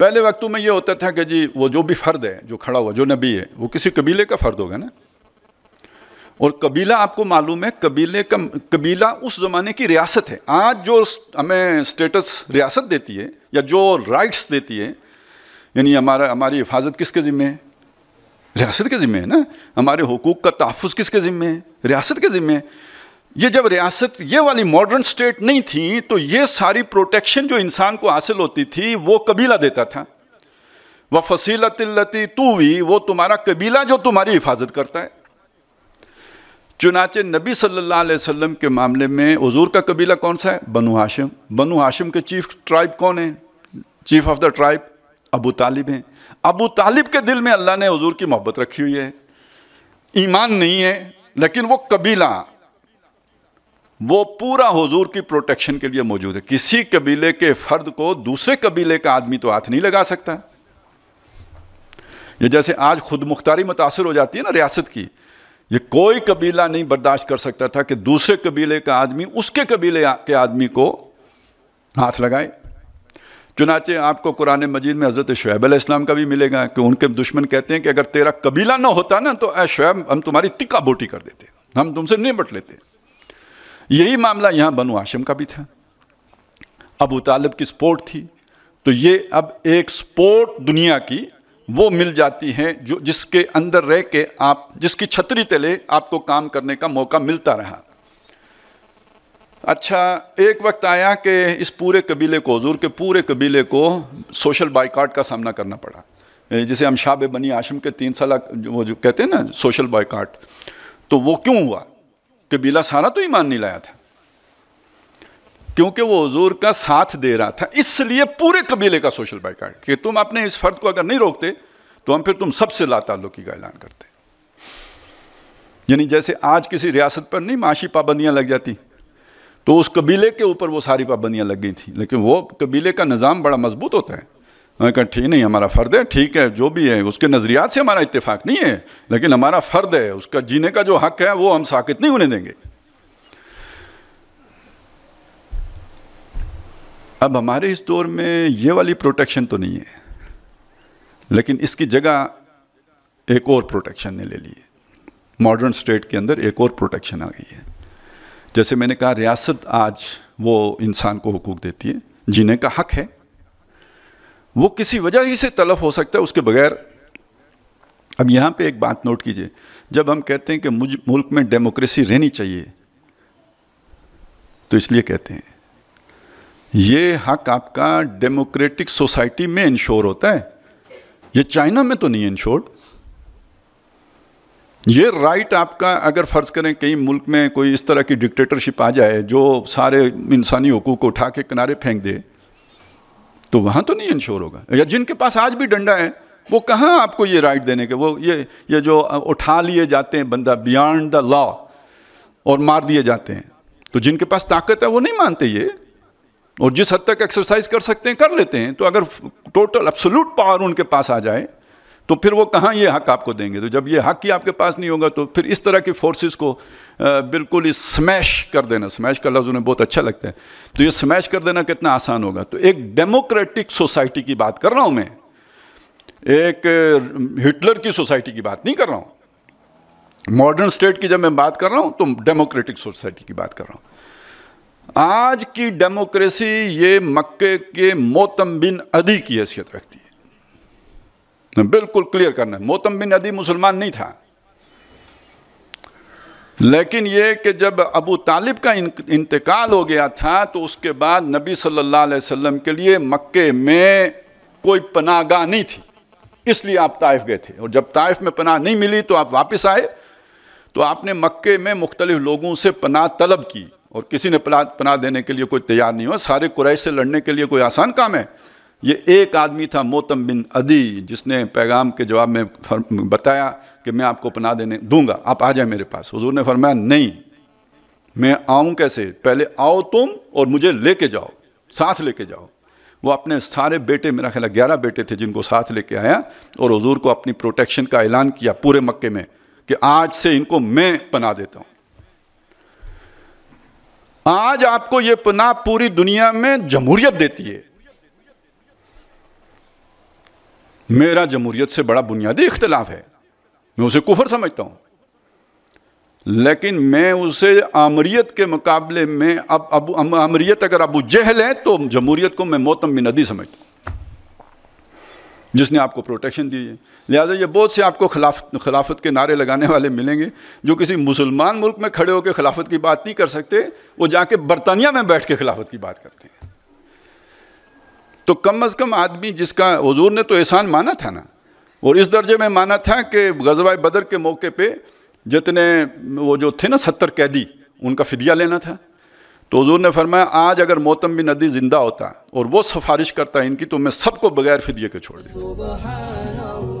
पहले वक्तों में ये होता था कि जी वो जो भी फ़र्द है जो खड़ा हुआ जो नबी है वो किसी कबीले का फ़र्द होगा ना और कबीला आपको मालूम है कबीले का कबीला उस ज़माने की रियासत है आज जो हमें स्टेटस रियासत देती है या जो राइट्स देती है यानी हमारा हमारी हिफाजत किसके ज़िम्मे है रियासत के ज़िम्मे है ना हमारे हकूक़ का तहफ़ किसके ज़िम्मे है रियासत के ज़िम्मे है ये जब रियासत ये वाली मॉडर्न स्टेट नहीं थी तो ये सारी प्रोटेक्शन जो इंसान को हासिल होती थी वो कबीला देता था वह फसीलती तू भी वो तुम्हारा कबीला जो तुम्हारी हिफाजत करता है चुनाचे नबी सल्लल्लाहु अलैहि वसल्लम के मामले में हजूर का कबीला कौन सा है बनु हाशिम बनु हाशिम के चीफ ट्राइब कौन है chief of the tribe Abu Talib हैं अबू तालिब के दिल में अल्लाह ने हजूर की मोहब्बत रखी हुई है ईमान नहीं है लेकिन वो कबीला वो पूरा हुजूर की प्रोटेक्शन के लिए मौजूद है किसी कबीले के फर्द को दूसरे कबीले का आदमी तो हाथ नहीं लगा सकता ये जैसे आज खुद मुख्तारी मुतासर हो जाती है ना रियासत की ये कोई कबीला नहीं बर्दाश्त कर सकता था कि दूसरे कबीले का आदमी उसके कबीले के आदमी को हाथ लगाए चुनाचे आपको कुरान मजीद में हज़रत शुएब इस्लाम का भी मिलेगा कि उनके दुश्मन कहते हैं कि अगर तेरा कबीला ना होता ना तो ए शुएब हम तुम्हारी तिक्का बोटी कर देते हम तुमसे बट लेते यही मामला यहाँ बनु आशम का भी था अबू तालब की स्पोर्ट थी तो ये अब एक स्पोर्ट दुनिया की वो मिल जाती है जो जिसके अंदर रह के आप जिसकी छतरी तले आपको काम करने का मौका मिलता रहा अच्छा एक वक्त आया कि इस पूरे कबीले को हजूर के पूरे कबीले को सोशल बाइकाट का सामना करना पड़ा जिसे हम शाब बनी आशम के तीन साल वो जो कहते हैं ना सोशल बाइकाट तो वो क्यों हुआ कबीला सारा तो ईमान नहीं लाया था क्योंकि वो हजूर का साथ दे रहा था इसलिए पूरे कबीले का सोशल बाइकाट कि तुम अपने इस फर्द को अगर नहीं रोकते तो हम फिर तुम सबसे लाताल्लुकी का ऐलान करते यानी जैसे आज किसी रियासत पर नहीं माशी पाबंदियां लग जाती तो उस कबीले के ऊपर वो सारी पाबंदियां लग गई थी लेकिन वो कबीले का निज़ाम बड़ा मजबूत होता है मैंने कहा ठीक नहीं हमारा फ़र्द है ठीक है जो भी है उसके नज़रियात से हमारा इतफाक़ नहीं है लेकिन हमारा फ़र्द है उसका जीने का जो हक है वो हम साकित नहीं होने देंगे अब हमारे इस दौर में ये वाली प्रोटेक्शन तो नहीं है लेकिन इसकी जगह एक और प्रोटेक्शन ने ले ली है मॉडर्न स्टेट के अंदर एक और प्रोटेक्शन आ गई है जैसे मैंने कहा रियासत आज वो इंसान को हकूक देती है जीने का हक है वो किसी वजह ही से तलफ हो सकता है उसके बगैर अब यहाँ पे एक बात नोट कीजिए जब हम कहते हैं कि मुझ मुल्क में डेमोक्रेसी रहनी चाहिए तो इसलिए कहते हैं ये हक आपका डेमोक्रेटिक सोसाइटी में इंश्योर होता है ये चाइना में तो नहीं इंश्योर ये राइट आपका अगर फ़र्ज़ करें कहीं मुल्क में कोई इस तरह की डिक्टेटरशिप आ जाए जो सारे इंसानी हकूक़ को उठा के किनारे फेंक दे तो वहां तो नहीं इंश्योर होगा या जिनके पास आज भी डंडा है वो कहाँ आपको ये राइट देने के वो ये ये जो उठा लिए जाते हैं बंदा बियॉन्ड द लॉ और मार दिए जाते हैं तो जिनके पास ताकत है वो नहीं मानते ये और जिस हद तक एक्सरसाइज कर सकते हैं कर लेते हैं तो अगर टोटल एब्सोलूट पावर उनके पास आ जाए तो फिर वो कहाँ ये हक आपको देंगे तो जब ये हक ही आपके पास नहीं होगा तो फिर इस तरह की फोर्सेस को बिल्कुल स्मैश कर देना स्मैश का लफ्ज़ उन्हें बहुत अच्छा लगता है तो ये स्मैश कर देना कितना आसान होगा तो एक डेमोक्रेटिक सोसाइटी की बात कर रहा हूँ मैं एक हिटलर की सोसाइटी की बात नहीं कर रहा हूँ मॉडर्न स्टेट की जब मैं बात कर रहा हूँ तो डेमोक्रेटिक सोसाइटी की बात कर रहा हूँ आज की डेमोक्रेसी ये मक्के के बिन अदी की हैसियत रखती है बिल्कुल क्लियर करना मोतम बिन अदी मुसलमान नहीं था लेकिन ये कि जब अबू तालिब का इंतकाल हो गया था तो उसके बाद नबी सल्लल्लाहु अलैहि वसल्लम के लिए मक्के में कोई पनागा नहीं थी इसलिए आप ताइफ गए थे और जब ताइफ में पनाह नहीं मिली तो आप वापस आए तो आपने मक्के में मुख्तलिफ लोगों से पनाह तलब की और किसी ने पनाह देने के लिए कोई तैयार नहीं हुआ सारे कुरैश से लड़ने के लिए कोई आसान काम है ये एक आदमी था मोतम बिन अदी जिसने पैगाम के जवाब में बताया कि मैं आपको पना देने दूंगा आप आ जाए मेरे पास हुजूर ने फरमाया नहीं मैं आऊं कैसे पहले आओ तुम और मुझे लेके जाओ साथ लेके जाओ वो अपने सारे बेटे मेरा ख्याल ग्यारह बेटे थे जिनको साथ लेके आया और हजूर को अपनी प्रोटेक्शन का ऐलान किया पूरे मक्के में कि आज से इनको मैं पना देता हूँ आज आपको ये पनाह पूरी दुनिया में जमहूरियत देती है मेरा जमहूरियत से बड़ा बुनियादी इख्तलाफ है मैं उसे कुफर समझता हूँ लेकिन मैं उसे आमरीत के मुकाबले में अब अब आमरीत अगर अबू जहल है तो जमहूरियत को मैं मोतम नदी समझता हूँ जिसने आपको प्रोटेक्शन दी है लिहाजा ये बहुत से आपको खिलाफ खिलाफत के नारे लगाने वाले मिलेंगे जो किसी मुसलमान मुल्क में खड़े होकर खिलाफत की बात नहीं कर सकते वो जाके बरतानिया में बैठ के खिलाफत की बात करते हैं तो कम अज़ कम आदमी जिसका हजूर ने तो एहसान माना था ना और इस दर्जे में माना था कि गज़बा बदर के मौके पर जितने वो जो थे ना सत्तर कैदी उनका फिदिया लेना था तो हजूर ने फरमाया आज अगर मोतम बिन नदी ज़िंदा होता और वो सिफारिश करता इनकी तो मैं सबको बगैर फिदिए के छोड़ देता